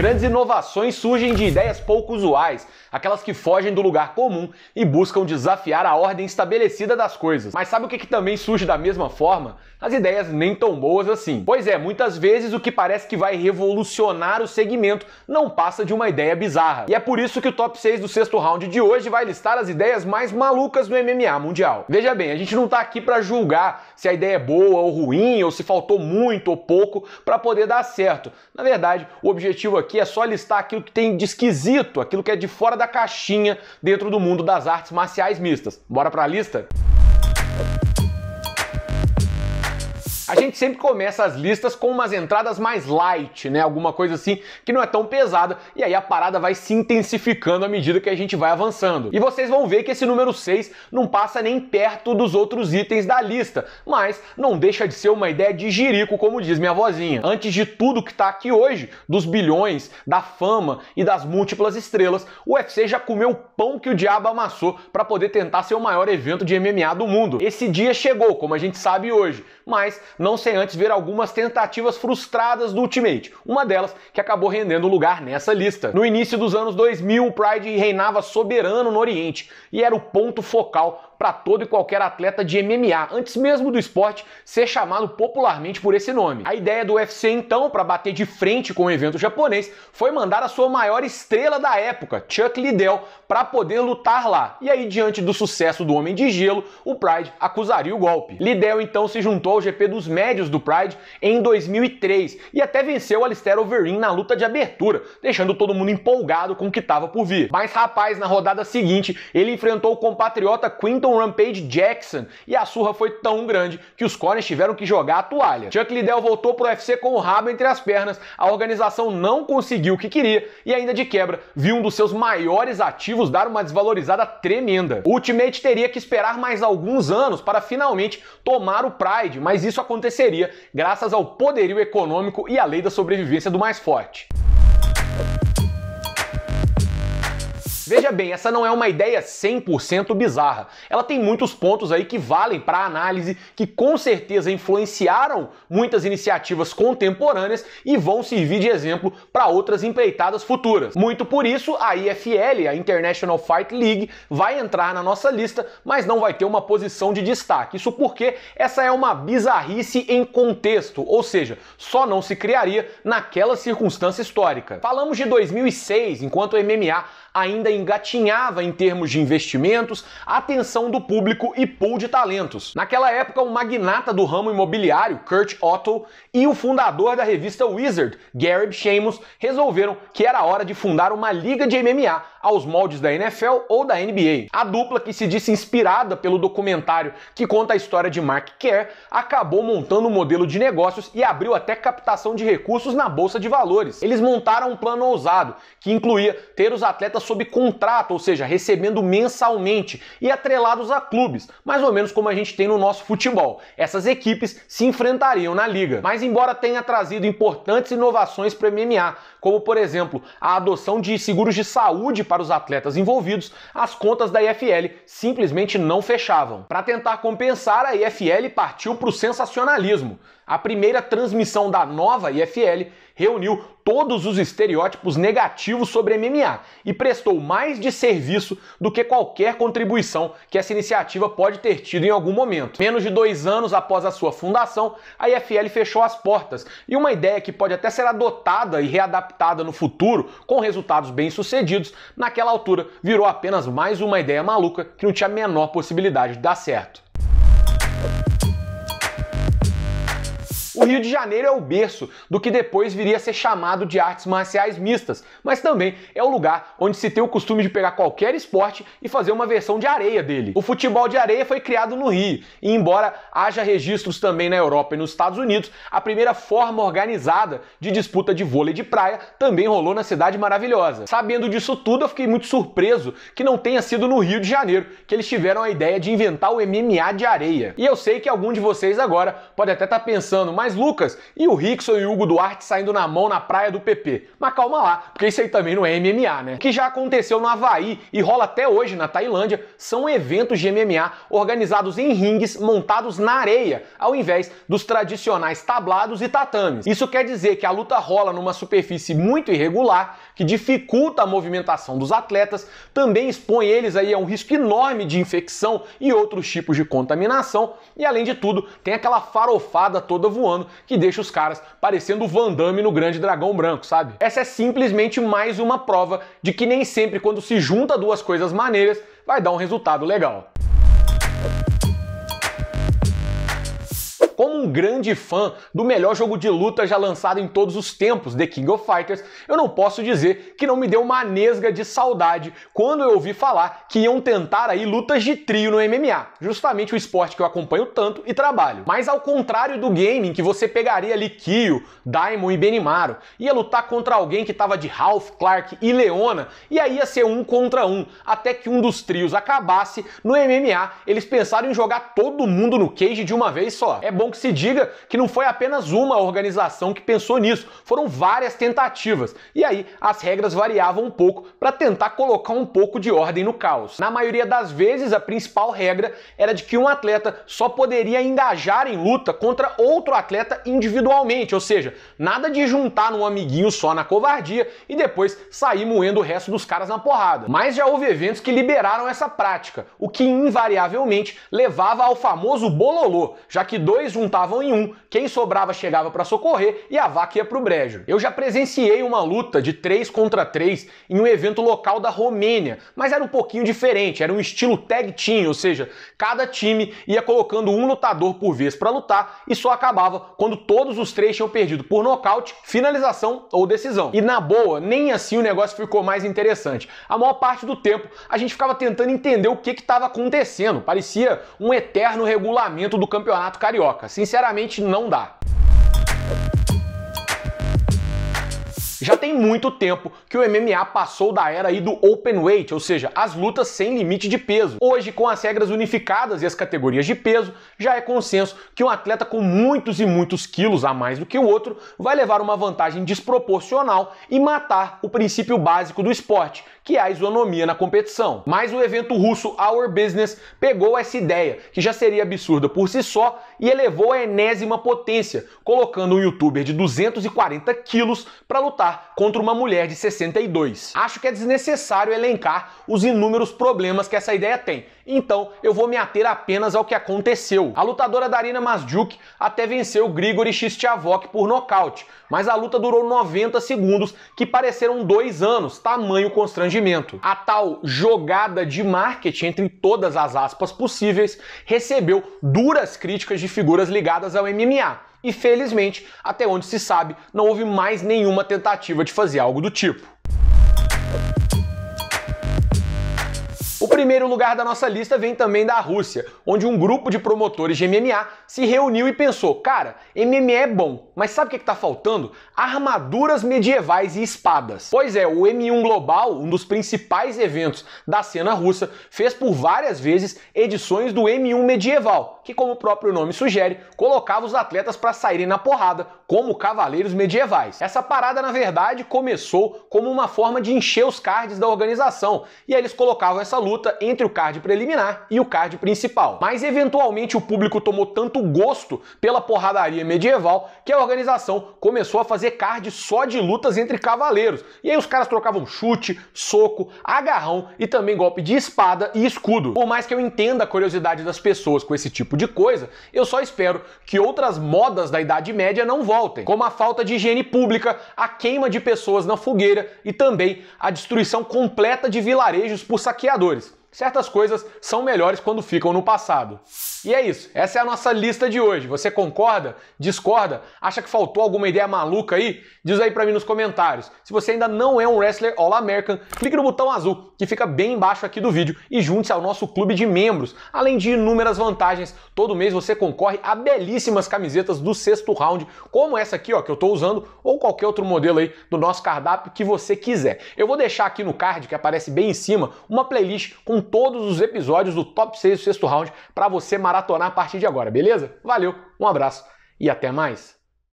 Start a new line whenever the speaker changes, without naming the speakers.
Grandes inovações surgem de ideias pouco usuais, aquelas que fogem do lugar comum e buscam desafiar a ordem estabelecida das coisas. Mas sabe o que, que também surge da mesma forma? as ideias nem tão boas assim. Pois é, muitas vezes o que parece que vai revolucionar o segmento não passa de uma ideia bizarra. E é por isso que o top 6 do sexto round de hoje vai listar as ideias mais malucas do MMA mundial. Veja bem, a gente não tá aqui para julgar se a ideia é boa ou ruim, ou se faltou muito ou pouco para poder dar certo. Na verdade, o objetivo aqui é só listar aquilo que tem de esquisito, aquilo que é de fora da caixinha dentro do mundo das artes marciais mistas. Bora pra lista? A gente sempre começa as listas com umas entradas mais light, né? Alguma coisa assim que não é tão pesada, e aí a parada vai se intensificando à medida que a gente vai avançando. E vocês vão ver que esse número 6 não passa nem perto dos outros itens da lista, mas não deixa de ser uma ideia de jirico, como diz minha vozinha. Antes de tudo que tá aqui hoje, dos bilhões, da fama e das múltiplas estrelas, o UFC já comeu o pão que o diabo amassou para poder tentar ser o maior evento de MMA do mundo. Esse dia chegou, como a gente sabe hoje, mas não sem antes ver algumas tentativas frustradas do Ultimate, uma delas que acabou rendendo lugar nessa lista. No início dos anos 2000, o Pride reinava soberano no Oriente e era o ponto focal para todo e qualquer atleta de MMA, antes mesmo do esporte ser chamado popularmente por esse nome. A ideia do UFC, então, para bater de frente com o evento japonês, foi mandar a sua maior estrela da época, Chuck Liddell, para poder lutar lá. E aí, diante do sucesso do Homem de Gelo, o Pride acusaria o golpe. Liddell então se juntou ao GP dos médios do Pride em 2003 e até venceu Alistair Overeem na luta de abertura, deixando todo mundo empolgado com o que estava por vir. Mas rapaz, na rodada seguinte, ele enfrentou o compatriota Quinton Peyton Rampage Jackson e a surra foi tão grande que os Corners tiveram que jogar a toalha. Chuck Liddell voltou pro UFC com o rabo entre as pernas, a organização não conseguiu o que queria e ainda de quebra viu um dos seus maiores ativos dar uma desvalorizada tremenda. O Ultimate teria que esperar mais alguns anos para finalmente tomar o Pride, mas isso aconteceria graças ao poderio econômico e à lei da sobrevivência do mais forte. Veja bem, essa não é uma ideia 100% bizarra. Ela tem muitos pontos aí que valem para análise, que com certeza influenciaram muitas iniciativas contemporâneas e vão servir de exemplo para outras empreitadas futuras. Muito por isso, a IFL, a International Fight League, vai entrar na nossa lista, mas não vai ter uma posição de destaque. Isso porque essa é uma bizarrice em contexto, ou seja, só não se criaria naquela circunstância histórica. Falamos de 2006, enquanto o MMA ainda engatinhava em termos de investimentos, atenção do público e pool de talentos. Naquela época, o magnata do ramo imobiliário, Kurt Otto, e o fundador da revista Wizard, Gary Sheamus, resolveram que era hora de fundar uma liga de MMA aos moldes da NFL ou da NBA. A dupla, que se disse inspirada pelo documentário que conta a história de Mark Kerr, acabou montando um modelo de negócios e abriu até captação de recursos na bolsa de valores. Eles montaram um plano ousado que incluía ter os atletas sob contrato, ou seja, recebendo mensalmente e atrelados a clubes, mais ou menos como a gente tem no nosso futebol. Essas equipes se enfrentariam na liga. Mas embora tenha trazido importantes inovações para o MMA, como por exemplo a adoção de seguros de saúde para os atletas envolvidos, as contas da IFL simplesmente não fechavam. Para tentar compensar, a IFL partiu para o sensacionalismo. A primeira transmissão da nova IFL reuniu todos os estereótipos negativos sobre MMA e prestou mais de serviço do que qualquer contribuição que essa iniciativa pode ter tido em algum momento. Menos de dois anos após a sua fundação, a IFL fechou as portas e uma ideia que pode até ser adotada e readaptada no futuro com resultados bem-sucedidos, naquela altura virou apenas mais uma ideia maluca que não tinha a menor possibilidade de dar certo. O Rio de Janeiro é o berço do que depois viria a ser chamado de artes marciais mistas, mas também é o lugar onde se tem o costume de pegar qualquer esporte e fazer uma versão de areia dele. O futebol de areia foi criado no Rio, e embora haja registros também na Europa e nos Estados Unidos, a primeira forma organizada de disputa de vôlei de praia também rolou na cidade maravilhosa. Sabendo disso tudo, eu fiquei muito surpreso que não tenha sido no Rio de Janeiro que eles tiveram a ideia de inventar o MMA de areia. E eu sei que algum de vocês agora pode até estar tá pensando, mas mais Lucas e o Rickson e o Hugo Duarte saindo na mão na praia do PP. Mas calma lá, porque isso aí também não é MMA, né? O que já aconteceu no Havaí e rola até hoje na Tailândia são eventos de MMA organizados em ringues montados na areia, ao invés dos tradicionais tablados e tatames. Isso quer dizer que a luta rola numa superfície muito irregular, que dificulta a movimentação dos atletas, também expõe eles aí a um risco enorme de infecção e outros tipos de contaminação, e além de tudo, tem aquela farofada toda voando que deixa os caras parecendo o Van Damme no Grande Dragão Branco, sabe? Essa é simplesmente mais uma prova de que nem sempre quando se junta duas coisas maneiras vai dar um resultado legal. como um grande fã do melhor jogo de luta já lançado em todos os tempos, The King of Fighters, eu não posso dizer que não me deu uma nesga de saudade quando eu ouvi falar que iam tentar aí lutas de trio no MMA, justamente o esporte que eu acompanho tanto e trabalho. Mas ao contrário do game em que você pegaria ali Kyo, Daimon e Benimaru, ia lutar contra alguém que estava de Ralph, Clark e Leona, e aí ia ser um contra um, até que um dos trios acabasse, no MMA eles pensaram em jogar todo mundo no cage de uma vez só. É bom que se diga que não foi apenas uma organização que pensou nisso, foram várias tentativas. E aí as regras variavam um pouco para tentar colocar um pouco de ordem no caos. Na maioria das vezes, a principal regra era de que um atleta só poderia engajar em luta contra outro atleta individualmente, ou seja, nada de juntar num amiguinho só na covardia e depois sair moendo o resto dos caras na porrada. Mas já houve eventos que liberaram essa prática, o que invariavelmente levava ao famoso bololô, já que dois juntavam em um, quem sobrava chegava para socorrer e a vaca ia pro brejo. Eu já presenciei uma luta de 3 contra 3 em um evento local da Romênia, mas era um pouquinho diferente, era um estilo tag team, ou seja, cada time ia colocando um lutador por vez para lutar e só acabava quando todos os três tinham perdido por nocaute, finalização ou decisão. E na boa, nem assim o negócio ficou mais interessante. A maior parte do tempo a gente ficava tentando entender o que estava acontecendo, parecia um eterno regulamento do campeonato carioca troca. Sinceramente, não dá. Já tem muito tempo que o MMA passou da era aí do open weight, ou seja, as lutas sem limite de peso. Hoje, com as regras unificadas e as categorias de peso, já é consenso que um atleta com muitos e muitos quilos a mais do que o outro vai levar uma vantagem desproporcional e matar o princípio básico do esporte, que é a isonomia na competição. Mas o evento russo Our Business pegou essa ideia, que já seria absurda por si só, e elevou a enésima potência, colocando um youtuber de 240 quilos para lutar contra uma mulher de 62. Acho que é desnecessário elencar os inúmeros problemas que essa ideia tem, então eu vou me ater apenas ao que aconteceu. A lutadora Darina Masjuk até venceu Grigori Xistiavok por nocaute, mas a luta durou 90 segundos, que pareceram dois anos, tamanho constrangimento. A tal jogada de marketing, entre todas as aspas possíveis, recebeu duras críticas de figuras ligadas ao MMA e felizmente, até onde se sabe, não houve mais nenhuma tentativa de fazer algo do tipo. primeiro lugar da nossa lista vem também da Rússia, onde um grupo de promotores de MMA se reuniu e pensou: cara, MMA é bom, mas sabe o que está faltando? Armaduras medievais e espadas. Pois é, o M1 Global, um dos principais eventos da cena russa, fez por várias vezes edições do M1 Medieval, que, como o próprio nome sugere, colocava os atletas para saírem na porrada como cavaleiros medievais. Essa parada, na verdade, começou como uma forma de encher os cards da organização, e aí eles colocavam essa luta entre o card preliminar e o card principal. Mas eventualmente o público tomou tanto gosto pela porradaria medieval que a organização começou a fazer cards só de lutas entre cavaleiros. E aí os caras trocavam chute, soco, agarrão e também golpe de espada e escudo. Por mais que eu entenda a curiosidade das pessoas com esse tipo de coisa, eu só espero que outras modas da Idade Média não voltem voltem, como a falta de higiene pública, a queima de pessoas na fogueira e também a destruição completa de vilarejos por saqueadores. Certas coisas são melhores quando ficam no passado. E é isso, essa é a nossa lista de hoje. Você concorda? Discorda? Acha que faltou alguma ideia maluca aí? Diz aí para mim nos comentários. Se você ainda não é um wrestler All American, clique no botão azul que fica bem embaixo aqui do vídeo e junte-se ao nosso clube de membros. Além de inúmeras vantagens, todo mês você concorre a belíssimas camisetas do sexto round, como essa aqui, ó, que eu estou usando, ou qualquer outro modelo aí do nosso cardápio que você quiser. Eu vou deixar aqui no card que aparece bem em cima uma playlist com todos os episódios do Top 6 do sexto round para você marcar maratonar a partir de agora, beleza? Valeu, um abraço e até mais!